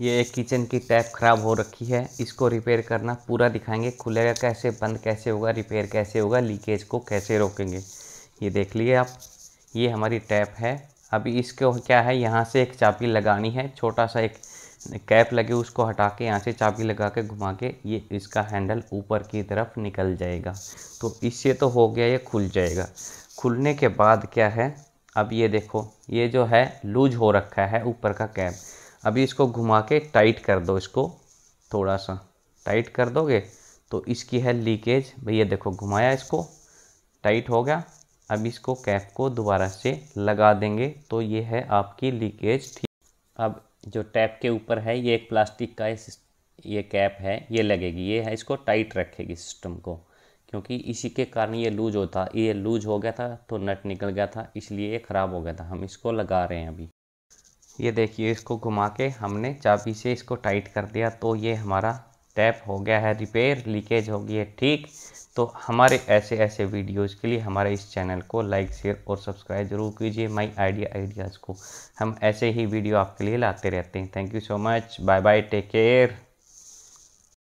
ये एक किचन की टैप ख़राब हो रखी है इसको रिपेयर करना पूरा दिखाएंगे खुलेगा कैसे बंद कैसे होगा रिपेयर कैसे होगा लीकेज को कैसे रोकेंगे ये देख लिए आप ये हमारी टैप है अभी इसको क्या है यहाँ से एक चाबी लगानी है छोटा सा एक कैप लगे उसको हटा के यहाँ से चाबी लगा के घुमा के ये इसका हैंडल ऊपर की तरफ निकल जाएगा तो इससे तो हो गया ये खुल जाएगा खुलने के बाद क्या है अब ये देखो ये जो है लूज हो रखा है ऊपर का कैप अभी इसको घुमा के टाइट कर दो इसको थोड़ा सा टाइट कर दोगे तो इसकी है लीकेज भैया देखो घुमाया इसको टाइट हो गया अब इसको कैप को दोबारा से लगा देंगे तो ये है आपकी लीकेज ठीक अब जो टैप के ऊपर है ये एक प्लास्टिक का ये कैप है ये लगेगी ये है इसको टाइट रखेगी सिस्टम को क्योंकि इसी के कारण ये लूज होता ये लूज हो गया था तो नट निकल गया था इसलिए ये ख़राब हो गया था हम इसको लगा रहे हैं अभी ये देखिए इसको घुमा के हमने चाबी से इसको टाइट कर दिया तो ये हमारा टैप हो गया है रिपेयर लीकेज हो गई है ठीक तो हमारे ऐसे ऐसे वीडियोज़ के लिए हमारे इस चैनल को लाइक शेयर और सब्सक्राइब जरूर कीजिए माई आइडिया आइडियाज़ को हम ऐसे ही वीडियो आपके लिए लाते रहते हैं thank you so much bye bye take care